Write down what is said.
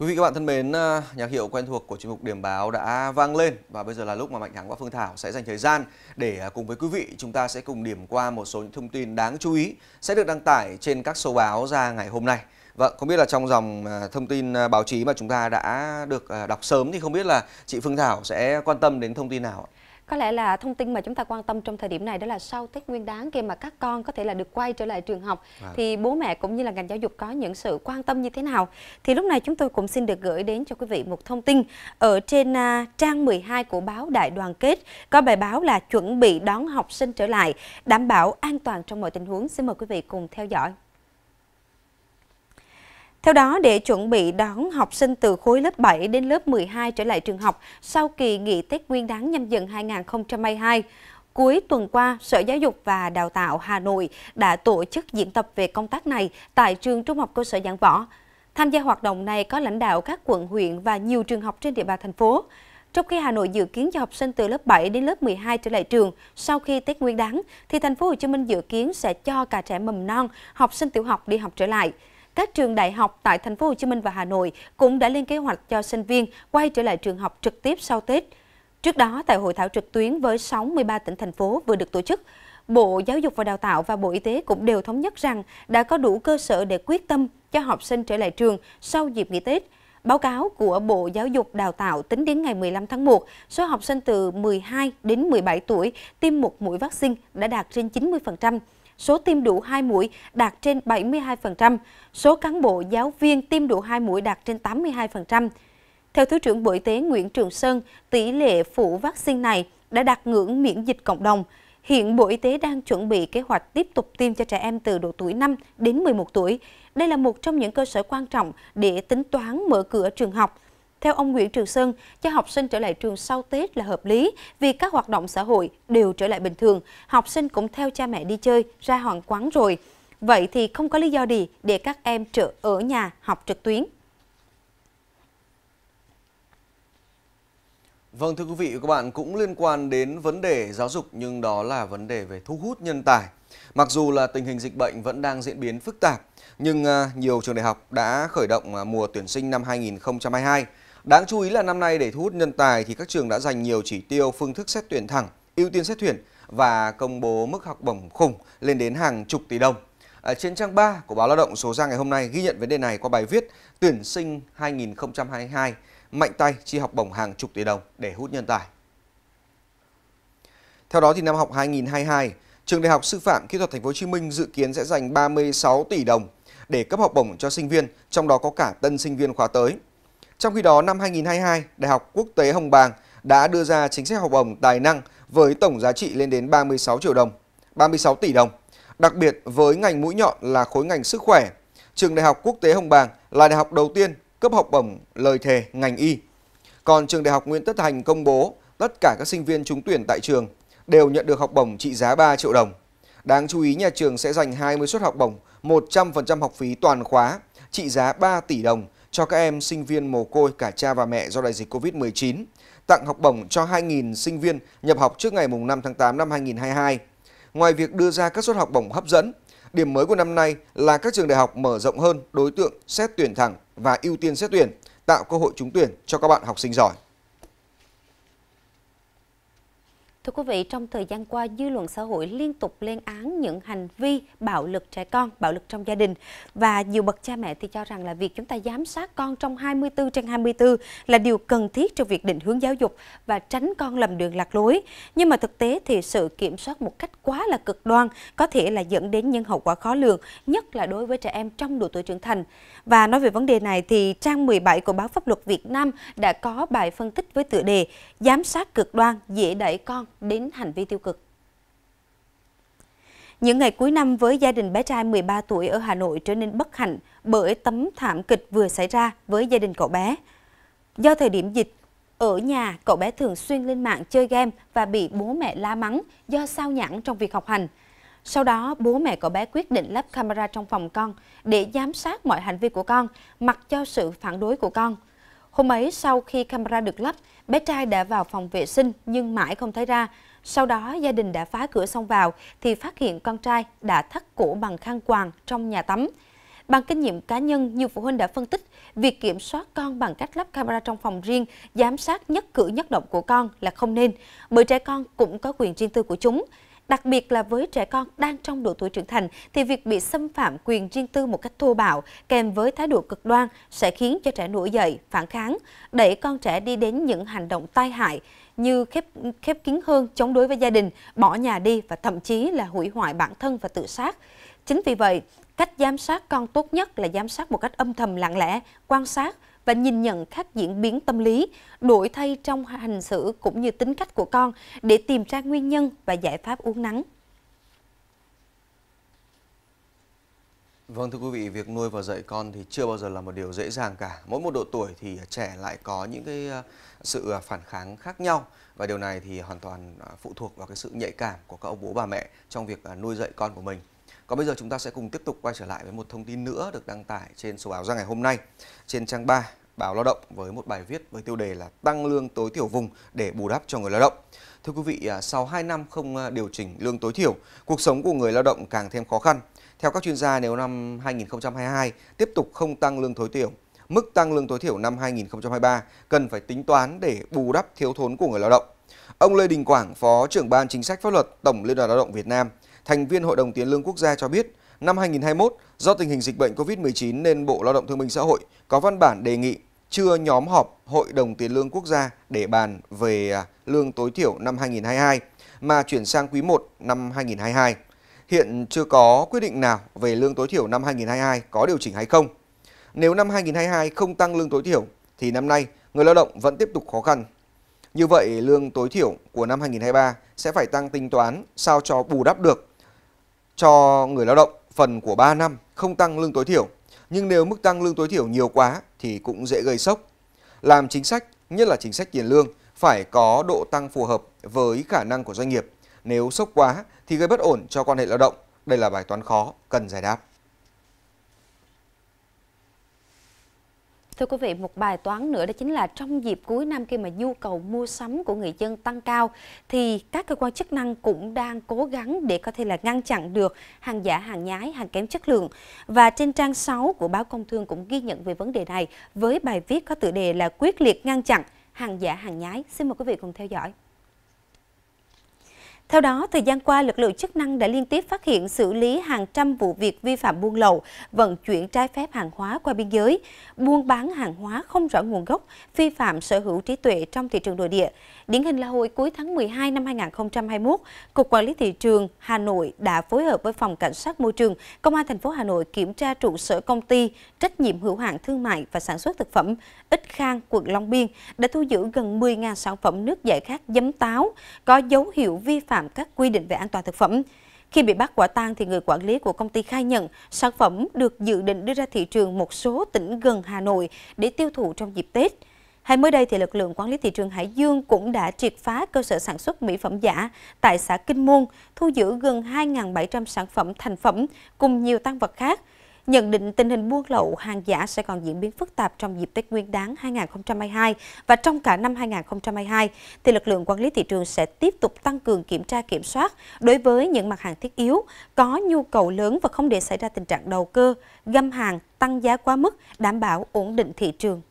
Quý vị các bạn thân mến, à, nhạc hiệu quen thuộc của chuyên mục Điểm báo đã vang lên và bây giờ là lúc mà Mạnh Thắng và Phương Thảo sẽ dành thời gian để à, cùng với quý vị chúng ta sẽ cùng điểm qua một số những thông tin đáng chú ý sẽ được đăng tải trên các số báo ra ngày hôm nay. Vâng, không biết là trong dòng à, thông tin báo chí mà chúng ta đã được đọc sớm thì không biết là chị Phương Thảo sẽ quan tâm đến thông tin nào ạ? Có lẽ là thông tin mà chúng ta quan tâm trong thời điểm này đó là sau Tết Nguyên đán khi mà các con có thể là được quay trở lại trường học à. thì bố mẹ cũng như là ngành giáo dục có những sự quan tâm như thế nào. Thì lúc này chúng tôi cũng xin được gửi đến cho quý vị một thông tin ở trên uh, trang 12 của báo Đại đoàn kết có bài báo là chuẩn bị đón học sinh trở lại, đảm bảo an toàn trong mọi tình huống. Xin mời quý vị cùng theo dõi. Theo đó, để chuẩn bị đón học sinh từ khối lớp 7 đến lớp 12 trở lại trường học sau kỳ nghỉ Tết Nguyên đán nhâm dần 2022, cuối tuần qua, Sở Giáo dục và Đào tạo Hà Nội đã tổ chức diễn tập về công tác này tại trường Trung học cơ sở Giảng Võ. Tham gia hoạt động này có lãnh đạo các quận huyện và nhiều trường học trên địa bàn thành phố. Trong khi Hà Nội dự kiến cho học sinh từ lớp 7 đến lớp 12 trở lại trường sau khi Tết Nguyên đán thì thành phố Hồ Chí Minh dự kiến sẽ cho cả trẻ mầm non, học sinh tiểu học đi học trở lại các trường đại học tại thành phố Hồ Chí Minh và Hà Nội cũng đã lên kế hoạch cho sinh viên quay trở lại trường học trực tiếp sau Tết. Trước đó, tại hội thảo trực tuyến với 63 tỉnh thành phố vừa được tổ chức, Bộ Giáo dục và Đào tạo và Bộ Y tế cũng đều thống nhất rằng đã có đủ cơ sở để quyết tâm cho học sinh trở lại trường sau dịp nghỉ Tết. Báo cáo của Bộ Giáo dục Đào tạo tính đến ngày 15 tháng 1, số học sinh từ 12 đến 17 tuổi tiêm một mũi vaccine đã đạt trên 90% số tiêm đủ 2 mũi đạt trên 72%, số cán bộ giáo viên tiêm đủ 2 mũi đạt trên 82%. Theo Thứ trưởng Bộ Y tế Nguyễn Trường Sơn, tỷ lệ phủ vaccine này đã đạt ngưỡng miễn dịch cộng đồng. Hiện Bộ Y tế đang chuẩn bị kế hoạch tiếp tục tiêm cho trẻ em từ độ tuổi 5 đến 11 tuổi. Đây là một trong những cơ sở quan trọng để tính toán mở cửa trường học, theo ông Nguyễn Trường Sơn, cho học sinh trở lại trường sau Tết là hợp lý vì các hoạt động xã hội đều trở lại bình thường, học sinh cũng theo cha mẹ đi chơi, ra hàng quán rồi. Vậy thì không có lý do gì để các em trở ở nhà học trực tuyến. Vâng thưa quý vị và các bạn, cũng liên quan đến vấn đề giáo dục nhưng đó là vấn đề về thu hút nhân tài. Mặc dù là tình hình dịch bệnh vẫn đang diễn biến phức tạp, nhưng à, nhiều trường đại học đã khởi động à, mùa tuyển sinh năm 2022 Đáng chú ý là năm nay để thu hút nhân tài thì các trường đã dành nhiều chỉ tiêu phương thức xét tuyển thẳng, ưu tiên xét tuyển và công bố mức học bổng khủng lên đến hàng chục tỷ đồng. Ở trên trang 3 của báo Lao động số ra ngày hôm nay ghi nhận vấn đề này qua bài viết Tuyển sinh 2022 mạnh tay chi học bổng hàng chục tỷ đồng để hút nhân tài. Theo đó thì năm học 2022, Trường Đại học Sư phạm Kỹ thuật Thành phố Hồ Chí Minh dự kiến sẽ dành 36 tỷ đồng để cấp học bổng cho sinh viên, trong đó có cả tân sinh viên khóa tới. Trong khi đó, năm 2022, Đại học Quốc tế Hồng Bàng đã đưa ra chính sách học bổng tài năng với tổng giá trị lên đến 36 triệu đồng, 36 tỷ đồng. Đặc biệt với ngành mũi nhọn là khối ngành sức khỏe, trường Đại học Quốc tế Hồng Bàng là đại học đầu tiên cấp học bổng lời thề ngành y. Còn trường Đại học Nguyễn Tất Thành công bố tất cả các sinh viên trúng tuyển tại trường đều nhận được học bổng trị giá 3 triệu đồng. Đáng chú ý nhà trường sẽ dành 20 suất học bổng 100% học phí toàn khóa trị giá 3 tỷ đồng cho các em sinh viên mồ côi cả cha và mẹ do đại dịch Covid-19, tặng học bổng cho 2.000 sinh viên nhập học trước ngày 5 tháng 8 năm 2022. Ngoài việc đưa ra các suất học bổng hấp dẫn, điểm mới của năm nay là các trường đại học mở rộng hơn đối tượng xét tuyển thẳng và ưu tiên xét tuyển, tạo cơ hội trúng tuyển cho các bạn học sinh giỏi. Thưa quý vị, trong thời gian qua, dư luận xã hội liên tục lên án những hành vi bạo lực trẻ con, bạo lực trong gia đình. Và nhiều bậc cha mẹ thì cho rằng là việc chúng ta giám sát con trong 24 trên 24 là điều cần thiết cho việc định hướng giáo dục và tránh con lầm đường lạc lối. Nhưng mà thực tế thì sự kiểm soát một cách quá là cực đoan có thể là dẫn đến những hậu quả khó lường, nhất là đối với trẻ em trong độ tuổi trưởng thành. Và nói về vấn đề này thì trang 17 của báo Pháp luật Việt Nam đã có bài phân tích với tựa đề Giám sát cực đoan dễ đẩy con đến hành vi tiêu cực. Những ngày cuối năm với gia đình bé trai 13 tuổi ở Hà Nội trở nên bất hạnh bởi tấm thảm kịch vừa xảy ra với gia đình cậu bé. Do thời điểm dịch, ở nhà cậu bé thường xuyên lên mạng chơi game và bị bố mẹ la mắng do sao nhãng trong việc học hành. Sau đó, bố mẹ cậu bé quyết định lắp camera trong phòng con để giám sát mọi hành vi của con, mặc cho sự phản đối của con. Hôm ấy sau khi camera được lắp, bé trai đã vào phòng vệ sinh nhưng mãi không thấy ra. Sau đó gia đình đã phá cửa xông vào thì phát hiện con trai đã thắt cổ bằng khăn quàng trong nhà tắm. Bằng kinh nghiệm cá nhân, nhiều phụ huynh đã phân tích việc kiểm soát con bằng cách lắp camera trong phòng riêng, giám sát nhất cử nhất động của con là không nên, bởi trẻ con cũng có quyền riêng tư của chúng. Đặc biệt là với trẻ con đang trong độ tuổi trưởng thành thì việc bị xâm phạm quyền riêng tư một cách thô bạo kèm với thái độ cực đoan sẽ khiến cho trẻ nổi dậy, phản kháng, đẩy con trẻ đi đến những hành động tai hại như khép, khép kín hơn chống đối với gia đình, bỏ nhà đi và thậm chí là hủy hoại bản thân và tự sát. Chính vì vậy, cách giám sát con tốt nhất là giám sát một cách âm thầm lặng lẽ, quan sát, và nhìn nhận các diễn biến tâm lý, đổi thay trong hành xử cũng như tính cách của con để tìm ra nguyên nhân và giải pháp uống nắng. Vâng thưa quý vị, việc nuôi và dạy con thì chưa bao giờ là một điều dễ dàng cả. Mỗi một độ tuổi thì trẻ lại có những cái ờ, sự ờ, phản kháng khác nhau và điều này thì hoàn toàn ờ, phụ thuộc vào cái sự nhạy cảm của các ông bố bà mẹ trong việc nuôi dạy con của mình. Còn bây giờ chúng ta sẽ cùng tiếp tục quay trở lại với một thông tin nữa được đăng tải trên số báo ra ngày hôm nay trên trang 3 báo Lao động với một bài viết với tiêu đề là tăng lương tối thiểu vùng để bù đắp cho người lao động. Thưa quý vị, à, sau 2 năm không à, điều chỉnh lương tối thiểu, cuộc sống của người lao động càng thêm khó khăn. Theo các chuyên gia, nếu năm 2022 tiếp tục không tăng lương tối thiểu, mức tăng lương tối thiểu năm 2023 cần phải tính toán để bù đắp thiếu thốn của người lao động. Ông Lê Đình Quảng, Phó trưởng Ban Chính sách Pháp luật Tổng Liên đoàn Lao động Việt Nam thành viên Hội đồng Tiền lương Quốc gia cho biết, năm 2021, do tình hình dịch bệnh COVID-19 nên Bộ Lao động Thương binh Xã hội có văn bản đề nghị chưa nhóm họp Hội đồng Tiền lương Quốc gia để bàn về à, lương tối thiểu năm 2022 mà chuyển sang quý 1 năm 2022. Hiện chưa có quyết định nào về lương tối thiểu năm 2022 có điều chỉnh hay không. Nếu năm 2022 không tăng lương tối thiểu thì năm nay người lao động vẫn tiếp tục khó khăn. Như vậy lương tối thiểu của năm 2023 sẽ phải tăng tính toán sao cho bù đắp được cho người lao động phần của 3 năm không tăng lương tối thiểu, nhưng nếu mức tăng lương tối thiểu nhiều quá thì cũng dễ gây sốc. Làm chính sách, nhất là chính sách tiền lương, phải có độ tăng phù hợp với khả năng của doanh nghiệp. Nếu sốc quá thì gây bất ổn cho quan hệ lao động. Đây là bài toán khó cần giải đáp. Thưa quý vị, một bài toán nữa đó chính là trong dịp cuối năm khi mà nhu cầu mua sắm của người dân tăng cao thì các cơ quan chức năng cũng đang cố gắng để có thể là ngăn chặn được hàng giả, hàng nhái, hàng kém chất lượng. Và trên trang 6 của báo Công Thương cũng ghi nhận về vấn đề này với bài viết có tựa đề là quyết liệt ngăn chặn hàng giả, hàng nhái. Xin mời quý vị cùng theo dõi. Theo đó, thời gian qua, lực lượng chức năng đã liên tiếp phát hiện xử lý hàng trăm vụ việc vi phạm buôn lậu, vận chuyển trái phép hàng hóa qua biên giới, buôn bán hàng hóa không rõ nguồn gốc, vi phạm sở hữu trí tuệ trong thị trường nội địa. Điển hình là hồi cuối tháng 12 năm 2021, Cục Quản lý Thị trường Hà Nội đã phối hợp với Phòng Cảnh sát Môi trường, Công an thành phố Hà Nội kiểm tra trụ sở công ty trách nhiệm hữu hạn thương mại và sản xuất thực phẩm Ích Khang, quận Long Biên đã thu giữ gần 10.000 sản phẩm nước giải khát giấm táo có dấu hiệu vi phạm phạm các quy định về an toàn thực phẩm. Khi bị bắt quả tang thì người quản lý của công ty khai nhận sản phẩm được dự định đưa ra thị trường một số tỉnh gần Hà Nội để tiêu thụ trong dịp Tết. Hay mới đây thì lực lượng quản lý thị trường Hải Dương cũng đã triệt phá cơ sở sản xuất mỹ phẩm giả tại xã Kinh Môn, thu giữ gần 2.700 sản phẩm thành phẩm cùng nhiều tăng vật khác nhận định tình hình buôn lậu hàng giả sẽ còn diễn biến phức tạp trong dịp Tết Nguyên đán 2022 và trong cả năm 2022, thì lực lượng quản lý thị trường sẽ tiếp tục tăng cường kiểm tra kiểm soát đối với những mặt hàng thiết yếu có nhu cầu lớn và không để xảy ra tình trạng đầu cơ, găm hàng, tăng giá quá mức, đảm bảo ổn định thị trường.